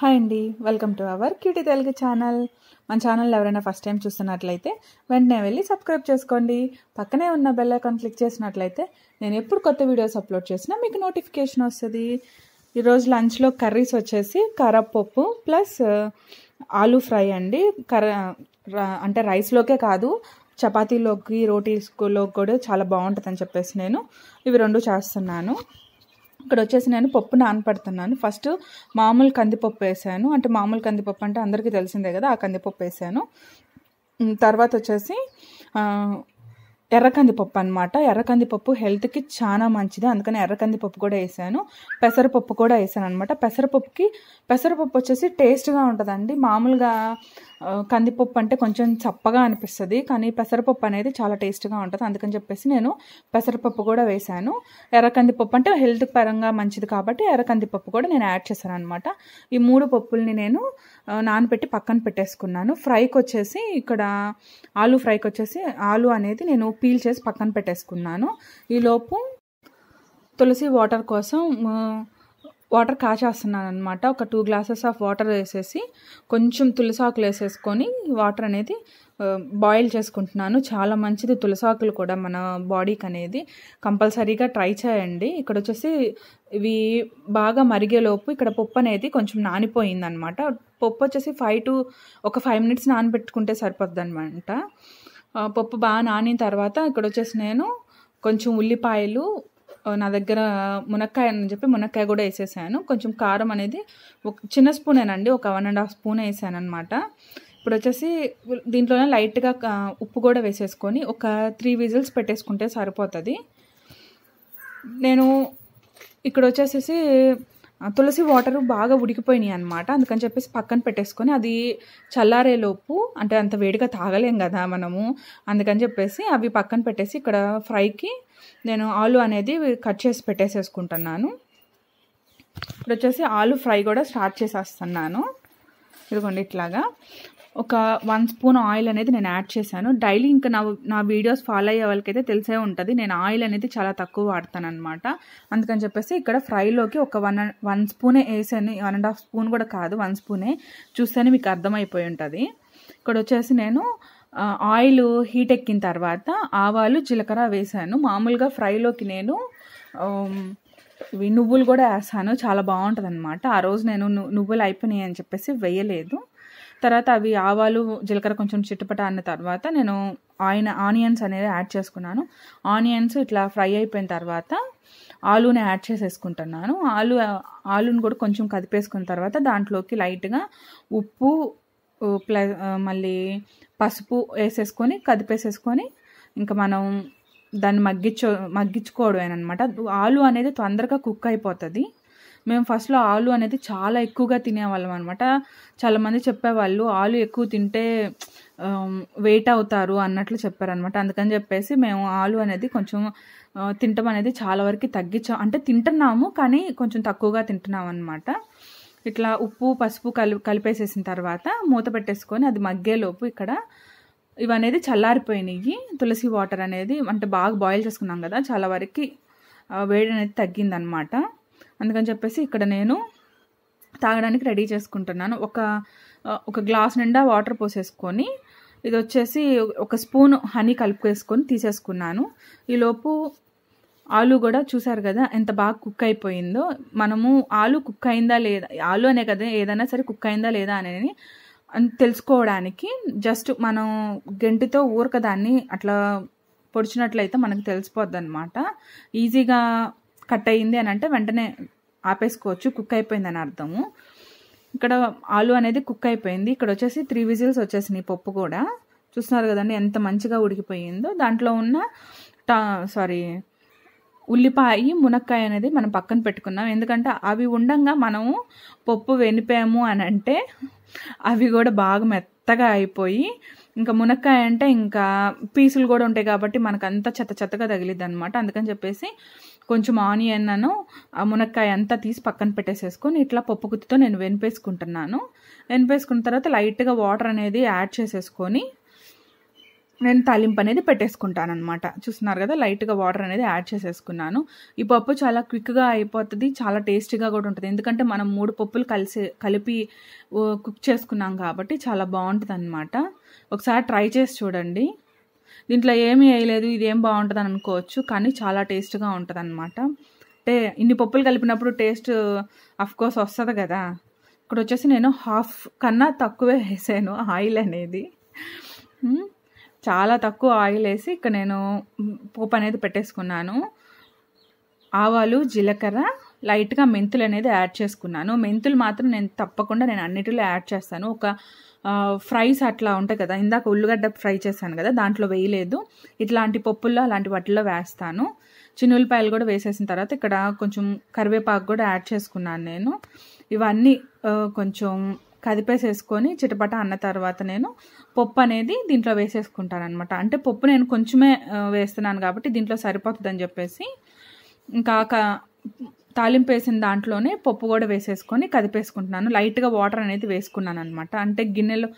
hi అండి welcome to our QT Telugu channel మన channel ఎవరైనా ఫస్ట్ టైం చూస్తున్నట్లయితే వెంటనే వెళ్ళి సబ్స్క్రైబ్ చేసుకోండి పక్కనే ఉన్న బెల్ ఐకాన్ క్లిక్ చేసినట్లయితే నేను ఎప్పుడు కొత్త వీడియోస్ అప్లోడ్ చేసినా మీకు నోటిఫికేషన్ వస్తుంది ఈరోజు లంచ్లో కర్రీస్ వచ్చేసి కరపప్పు ప్లస్ ఆలూ ఫ్రై అండి కర అంటే రైస్లోకే కాదు చపాతీలోకి రోటీస్లోకి కూడా చాలా బాగుంటుందని చెప్పేసి నేను ఇవి రెండు చేస్తున్నాను ఇక్కడ వచ్చేసి నేను పప్పు నానపెడుతున్నాను ఫస్ట్ మామూలు కందిపప్పు వేసాను అంటే మామూలు కందిపప్పు అంటే అందరికీ తెలిసిందే కదా ఆ కందిపప్పు వేసాను తర్వాత వచ్చేసి ఎర్ర కందిపప్పు అనమాట ఎర్ర కందిపప్పు హెల్త్కి చాలా మంచిది అందుకని ఎర్ర కందిపప్పు కూడా వేసాను పెసరపప్పు కూడా వేసాను అనమాట పెసరపప్పుకి పెసరపప్పు వచ్చేసి టేస్ట్గా ఉంటుందండి మామూలుగా కందిపప్పు అంటే కొంచెం చప్పగా అనిపిస్తుంది కానీ పెసరపప్పు అనేది చాలా టేస్ట్గా ఉంటుంది అందుకని చెప్పేసి నేను పెసరపప్పు కూడా వేశాను ఎర్ర కందిపప్పు అంటే హెల్త్ పరంగా మంచిది కాబట్టి ఎర్ర కందిపప్పు కూడా నేను యాడ్ చేశాను అనమాట ఈ మూడు పప్పుల్ని నేను నానబెట్టి పక్కన పెట్టేసుకున్నాను ఫ్రైకి వచ్చేసి ఇక్కడ ఆలు ఫ్రైకి వచ్చేసి ఆలు అనేది నేను పీల్ చేసి పక్కన పెట్టేసుకున్నాను ఈలోపు తులసి వాటర్ కోసం వాటర్ కాచేస్తున్నాను అనమాట ఒక టూ గ్లాసెస్ ఆఫ్ వాటర్ వేసేసి కొంచెం తులసాకులు వేసేసుకొని వాటర్ అనేది బాయిల్ చేసుకుంటున్నాను చాలా మంచిది తులసాకులు కూడా మన బాడీకి అనేది కంపల్సరీగా ట్రై చేయండి ఇక్కడ వచ్చేసి ఇవి బాగా మరిగేలోపు ఇక్కడ పప్పు అనేది కొంచెం నానిపోయిందనమాట పప్పు వచ్చేసి ఫైవ్ టు ఒక ఫైవ్ మినిట్స్ నానబెట్టుకుంటే సరిపోద్ది అనమాట పప్పు బాగా నానిన తర్వాత ఇక్కడ వచ్చేసి నేను కొంచెం ఉల్లిపాయలు నా దగ్గర మునక్కాయ అని చెప్పి మునక్కాయ కూడా వేసేసాను కొంచెం కారం అనేది ఒక చిన్న స్పూనేనండి ఒక వన్ అండ్ హాఫ్ స్పూన్ వేసాను అనమాట ఇప్పుడు వచ్చేసి దీంట్లోనే లైట్గా ఉప్పు కూడా వేసేసుకొని ఒక త్రీ విజిల్స్ పెట్టేసుకుంటే సరిపోతుంది నేను ఇక్కడ వచ్చేసేసి తులసి వాటర్ బాగా ఉడికిపోయినాయి అనమాట అందుకని చెప్పేసి పక్కన పెట్టేసుకొని అది చల్లారేలోపు అంటే అంత వేడిగా తాగలేం కదా మనము అందుకని చెప్పేసి అవి పక్కన పెట్టేసి ఇక్కడ ఫ్రైకి నేను ఆలు అనేది కట్ చేసి పెట్టేసేసుకుంటున్నాను ఇప్పుడు వచ్చేసి ఆలు ఫ్రై కూడా స్టార్ట్ చేసేస్తున్నాను ఇదిగోండి ఇట్లాగా ఒక వన్ స్పూన్ ఆయిల్ అనేది నేను యాడ్ చేశాను డైలీ ఇంకా నా నా వీడియోస్ ఫాలో అయ్యే వాళ్ళకైతే తెలిసే ఉంటుంది నేను ఆయిల్ అనేది చాలా తక్కువ వాడతానమాట అందుకని చెప్పేసి ఇక్కడ ఫ్రైలోకి ఒక వన్ వన్ స్పూనే వేసాను వన్ అండ్ హాఫ్ స్పూన్ కూడా కాదు వన్ స్పూనే చూస్తేనే మీకు అర్థమైపోయి ఉంటుంది ఇక్కడ వచ్చేసి నేను ఆయిల్ హీట్ ఎక్కిన తర్వాత ఆవాలు జీలకర్ర వేసాను మామూలుగా ఫ్రైలోకి నేను ఇవి నువ్వులు కూడా వేసాను చాలా బాగుంటుంది అనమాట ఆ రోజు నేను నువ్వులు అయిపోయినాయి అని చెప్పేసి వేయలేదు తర్వాత అవి ఆవాలు జీలకర్ర కొంచెం చిట్టుపట అన్న తర్వాత నేను ఆయన ఆనియన్స్ అనేది యాడ్ చేసుకున్నాను ఆనియన్స్ ఇట్లా ఫ్రై అయిపోయిన తర్వాత ఆలూని యాడ్ చేసేసుకుంటున్నాను ఆలు ఆలూని కూడా కొంచెం కదిపేసుకున్న తర్వాత దాంట్లోకి లైట్గా ఉప్పు ప్లస్ మళ్ళీ పసుపు వేసేసుకొని కదిపేసేసుకొని ఇంకా మనం దాన్ని మగ్గించో మగ్గించుకోవడమే అనమాట ఆలు అనేది తొందరగా కుక్ అయిపోతుంది మేము ఫస్ట్లో ఆలు అనేది చాలా ఎక్కువగా తినేవాళ్ళం అనమాట చాలామంది చెప్పేవాళ్ళు ఆలు ఎక్కువ తింటే వెయిట్ అవుతారు అన్నట్లు చెప్పారనమాట అందుకని చెప్పేసి మేము ఆలు అనేది కొంచెం తింటం అనేది చాలా వరకు తగ్గించాం అంటే తింటున్నాము కానీ కొంచెం తక్కువగా తింటున్నాం అనమాట ఇట్లా ఉప్పు పసుపు కలి కలిపేసేసిన తర్వాత మూత పెట్టేసుకొని అది మగ్గేలోపు ఇక్కడ ఇవనేది చల్లారిపోయినాయి తులసి వాటర్ అనేది అంటే బాగా బాయిల్ చేసుకున్నాం కదా చాలా వరకు వేడి అనేది తగ్గిందనమాట అందుకని చెప్పేసి ఇక్కడ నేను తాగడానికి రెడీ చేసుకుంటున్నాను ఒక ఒక గ్లాస్ నిండా వాటర్ పోసేసుకొని ఇది వచ్చేసి ఒక స్పూన్ హనీ కలుపుకేసుకొని తీసేసుకున్నాను ఈలోపు ఆలు కూడా చూసారు కదా ఎంత బాగా కుక్ అయిపోయిందో మనము ఆలు కుక్ అయిందా లేదా ఆలు అనే కదా ఏదైనా సరే కుక్ అయిందా లేదా అనేది తెలుసుకోవడానికి జస్ట్ మనం గంటితో ఊరక దాన్ని అట్లా పొడిచినట్లయితే మనకు తెలిసిపోద్ది అనమాట ఈజీగా కట్ అయ్యింది అని అంటే వెంటనే ఆపేసుకోవచ్చు కుక్ అయిపోయిందని అర్థము ఇక్కడ ఆలు అనేది కుక్ అయిపోయింది ఇక్కడ వచ్చేసి త్రీ విజిల్స్ వచ్చేసినాయి పప్పు కూడా చూస్తున్నారు కదండి ఎంత మంచిగా ఉడికిపోయిందో దాంట్లో ఉన్న టా సారీ ఉల్లిపాయ మునక్కాయ అనేది మనం పక్కన పెట్టుకున్నాం ఎందుకంటే అవి ఉండంగా మనము పప్పు వెనిపాము అని అంటే అవి కూడా బాగా మెత్తగా అయిపోయి ఇంకా మునక్కాయ అంటే ఇంకా పీసులు కూడా ఉంటాయి కాబట్టి మనకు అంతా చెత్త చెత్తగా తగిలిద్ది అనమాట అందుకని చెప్పేసి కొంచెం ఆనియన్ అను ఆ మునక్కాయ అంతా తీసి పక్కన పెట్టేసేసుకొని ఇట్లా పప్పు గుత్తితో నేను వెనిపేసుకుంటున్నాను వెనిపేసుకున్న తర్వాత లైట్గా వాటర్ అనేది యాడ్ చేసేసుకొని నేను తాలింపు అనేది పెట్టేసుకుంటాను అనమాట చూస్తున్నారు కదా లైట్గా వాటర్ అనేది యాడ్ చేసేసుకున్నాను ఈ పప్పు చాలా క్విక్గా అయిపోతుంది చాలా టేస్టీగా కూడా ఉంటుంది ఎందుకంటే మనం మూడు పప్పులు కలిసి కలిపి కుక్ చేసుకున్నాం కాబట్టి చాలా బాగుంటుంది అనమాట ఒకసారి ట్రై చేసి చూడండి దీంట్లో ఏమీ వేయలేదు ఇదేం బాగుంటుంది అని అనుకోవచ్చు కానీ చాలా టేస్ట్గా ఉంటుంది అనమాట అంటే ఇన్ని పప్పులు కలిపినప్పుడు టేస్ట్ అఫ్కోర్స్ వస్తుంది కదా ఇక్కడ వచ్చేసి నేను హాఫ్ కన్నా తక్కువే వేసాను ఆయిల్ అనేది చాలా తక్కువ ఆయిల్ వేసి ఇక్కడ నేను పోపు అనేది పెట్టేసుకున్నాను ఆవాలు జీలకర్ర లైట్గా మెంతులు అనేది యాడ్ చేసుకున్నాను మెంతులు మాత్రం నేను తప్పకుండా నేను అన్నిటిలో యాడ్ చేస్తాను ఒక ఫ్రైస్ అట్లా ఉంటాయి కదా ఇందాక ఉల్లిగడ్డ ఫ్రై చేశాను కదా దాంట్లో వేయలేదు ఇట్లాంటి పప్పుల్లో అలాంటి వాటిల్లో వేస్తాను ఉల్లిపాయలు కూడా వేసేసిన తర్వాత ఇక్కడ కొంచెం కరివేపాకు కూడా యాడ్ చేసుకున్నాను నేను ఇవన్నీ కొంచెం కదిపేసేసుకొని చిటపట అన్న తర్వాత నేను పప్పు అనేది దీంట్లో వేసేసుకుంటాను అనమాట అంటే పప్పు నేను కొంచెమే వేస్తున్నాను కాబట్టి దీంట్లో సరిపోతుందని చెప్పేసి ఇంకా తాలింపు వేసిన దాంట్లోనే పప్పు కూడా వేసేసుకొని కదిపేసుకుంటున్నాను లైట్గా వాటర్ అనేది వేసుకున్నాను అనమాట అంటే గిన్నెలో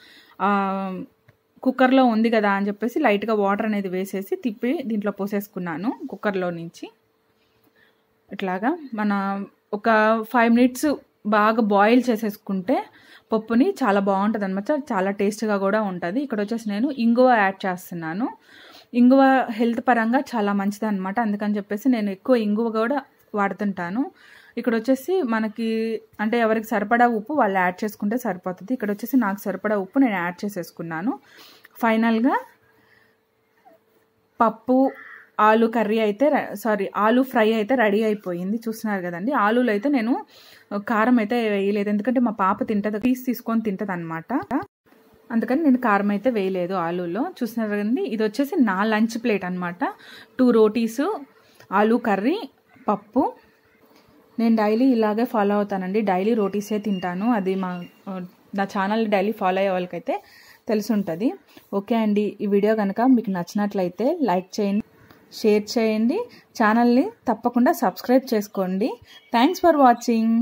కుక్కర్లో ఉంది కదా అని చెప్పేసి లైట్గా వాటర్ అనేది వేసేసి తిప్పి దీంట్లో పోసేసుకున్నాను కుక్కర్లో నుంచి ఇట్లాగా మన ఒక ఫైవ్ మినిట్స్ బాగా బాయిల్ చేసేసుకుంటే పప్పుని చాలా బాగుంటుంది అనమాట చాలా టేస్ట్గా కూడా ఉంటుంది ఇక్కడ వచ్చేసి నేను ఇంగువ యాడ్ చేస్తున్నాను ఇంగువ హెల్త్ పరంగా చాలా మంచిది అనమాట అందుకని చెప్పేసి నేను ఎక్కువ ఇంగువ కూడా వాడుతుంటాను ఇక్కడ వచ్చేసి మనకి అంటే ఎవరికి సరిపడా ఉప్పు వాళ్ళు యాడ్ చేసుకుంటే సరిపోతుంది ఇక్కడ వచ్చేసి నాకు సరిపడా ఉప్పు నేను యాడ్ చేసేసుకున్నాను ఫైనల్గా పప్పు ఆలు కర్రీ అయితే సారీ ఆలు ఫ్రై అయితే రెడీ అయిపోయింది చూస్తున్నారు కదండి ఆలులు అయితే నేను కారం అయితే వేయలేదు ఎందుకంటే మా పాప తింటుంది పీస్ తీసుకొని తింటుంది అనమాట అందుకని నేను కారం అయితే వేయలేదు ఆలూలో చూస్తున్నారు కదండి ఇది వచ్చేసి నా లంచ్ ప్లేట్ అనమాట టూ రోటీసు ఆలు కర్రీ పప్పు నేను డైలీ ఇలాగే ఫాలో అవుతానండి డైలీ రోటీసే తింటాను అది మా నా ఛానల్ డైలీ ఫాలో అయ్యే వాళ్ళకైతే తెలుసుంటుంది ఓకే అండి ఈ వీడియో కనుక మీకు నచ్చినట్లయితే లైక్ చేయండి షేర్ చేయండి ఛానల్ని తప్పకుండా సబ్స్క్రైబ్ చేసుకోండి థ్యాంక్స్ ఫర్ వాచింగ్